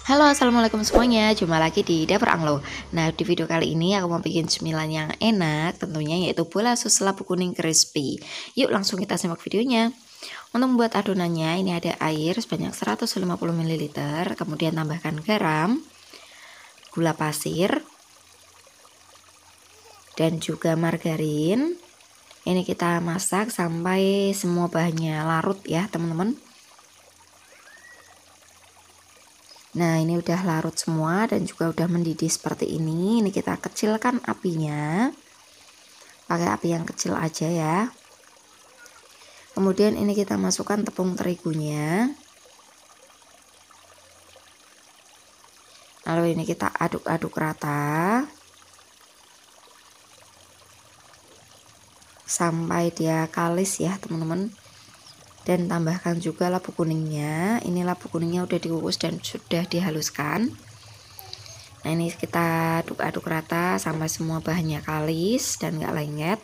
Halo assalamualaikum semuanya jumpa lagi di dapur anglo Nah di video kali ini aku mau bikin cemilan yang enak tentunya yaitu bola sus labu kuning crispy Yuk langsung kita simak videonya Untuk membuat adonannya ini ada air sebanyak 150 ml Kemudian tambahkan garam Gula pasir Dan juga margarin Ini kita masak sampai semua bahannya larut ya teman-teman Nah, ini udah larut semua dan juga udah mendidih seperti ini. Ini kita kecilkan apinya. Pakai api yang kecil aja ya. Kemudian ini kita masukkan tepung terigunya. Lalu ini kita aduk-aduk rata. Sampai dia kalis ya, teman-teman dan tambahkan juga labu kuningnya ini labu kuningnya udah dikukus dan sudah dihaluskan nah ini kita aduk-aduk rata sampai semua bahannya kalis dan nggak lengket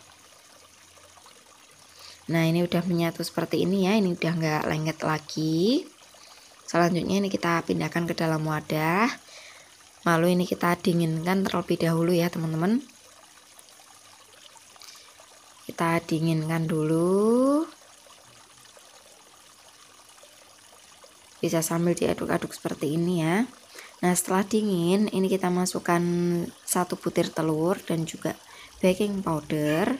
nah ini udah menyatu seperti ini ya ini udah nggak lengket lagi selanjutnya ini kita pindahkan ke dalam wadah lalu ini kita dinginkan terlebih dahulu ya teman-teman kita dinginkan dulu bisa sambil diaduk-aduk seperti ini ya nah setelah dingin ini kita masukkan satu butir telur dan juga baking powder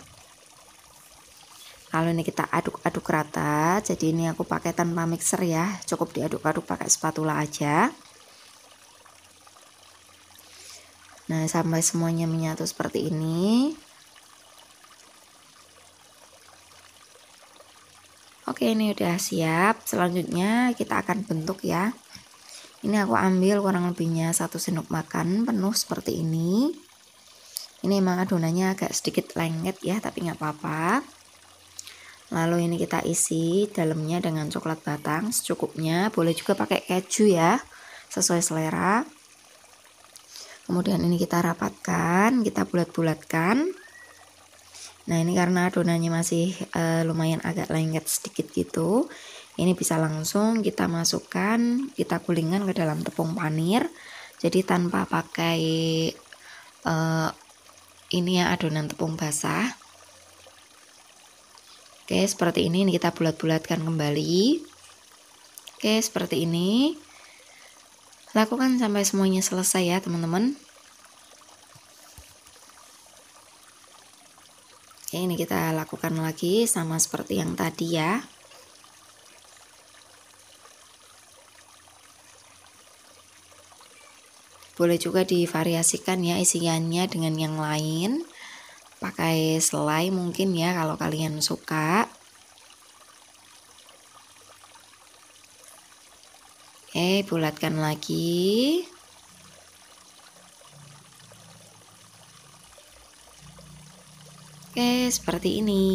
lalu ini kita aduk-aduk rata jadi ini aku pakai tanpa mixer ya cukup diaduk-aduk pakai spatula aja nah sampai semuanya menyatu seperti ini Oke ini udah siap selanjutnya kita akan bentuk ya ini aku ambil kurang lebihnya satu sendok makan penuh seperti ini ini emang adonannya agak sedikit lengket ya tapi nggak apa-apa lalu ini kita isi dalamnya dengan coklat batang secukupnya boleh juga pakai keju ya sesuai selera kemudian ini kita rapatkan kita bulat-bulatkan Nah ini karena adonannya masih e, lumayan agak lengket sedikit gitu Ini bisa langsung kita masukkan, kita gulingkan ke dalam tepung panir Jadi tanpa pakai e, ini ya adonan tepung basah Oke seperti ini, ini kita bulat-bulatkan kembali Oke seperti ini Lakukan sampai semuanya selesai ya teman-teman kita lakukan lagi sama seperti yang tadi ya boleh juga divariasikan ya isiannya dengan yang lain pakai selai mungkin ya kalau kalian suka oke bulatkan lagi Oke, seperti ini.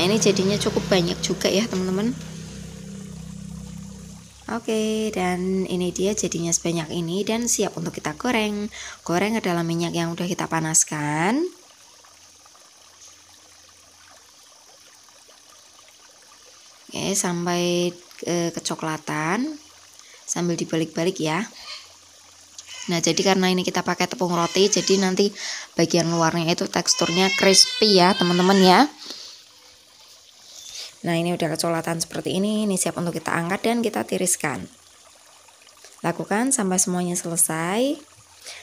Nah, ini jadinya cukup banyak juga ya, teman-teman. Oke, dan ini dia jadinya sebanyak ini dan siap untuk kita goreng. Goreng adalah minyak yang udah kita panaskan. Oke, sampai ke eh, kecoklatan sambil dibalik-balik ya. Nah, jadi karena ini kita pakai tepung roti, jadi nanti bagian luarnya itu teksturnya crispy ya, teman-teman ya. Nah, ini udah kecolatan seperti ini, ini siap untuk kita angkat dan kita tiriskan. Lakukan sampai semuanya selesai.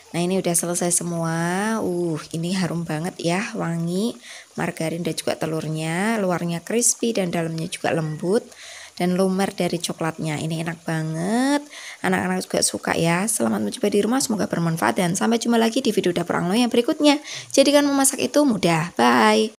Nah, ini udah selesai semua. Uh, ini harum banget ya, wangi. Margarin dan juga telurnya, luarnya crispy dan dalamnya juga lembut dan lumer dari coklatnya. Ini enak banget anak-anak juga suka ya. Selamat mencoba di rumah, semoga bermanfaat dan sampai jumpa lagi di video dapur Anglo yang berikutnya. Jadikan memasak itu mudah. Bye.